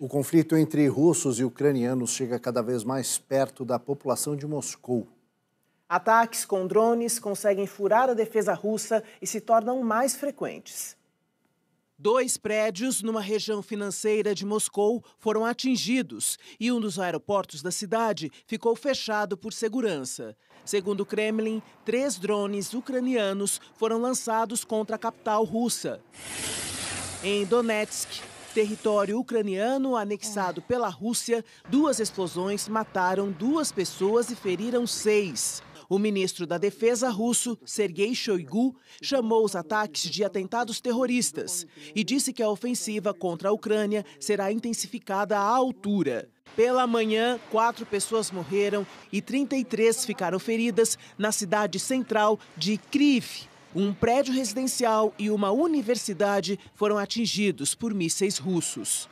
O conflito entre russos e ucranianos chega cada vez mais perto da população de Moscou. Ataques com drones conseguem furar a defesa russa e se tornam mais frequentes. Dois prédios numa região financeira de Moscou foram atingidos e um dos aeroportos da cidade ficou fechado por segurança. Segundo o Kremlin, três drones ucranianos foram lançados contra a capital russa. Em Donetsk, Território ucraniano anexado pela Rússia, duas explosões mataram duas pessoas e feriram seis. O ministro da Defesa russo, Sergei Shoigu, chamou os ataques de atentados terroristas e disse que a ofensiva contra a Ucrânia será intensificada à altura. Pela manhã, quatro pessoas morreram e 33 ficaram feridas na cidade central de Kriv, um prédio residencial e uma universidade foram atingidos por mísseis russos.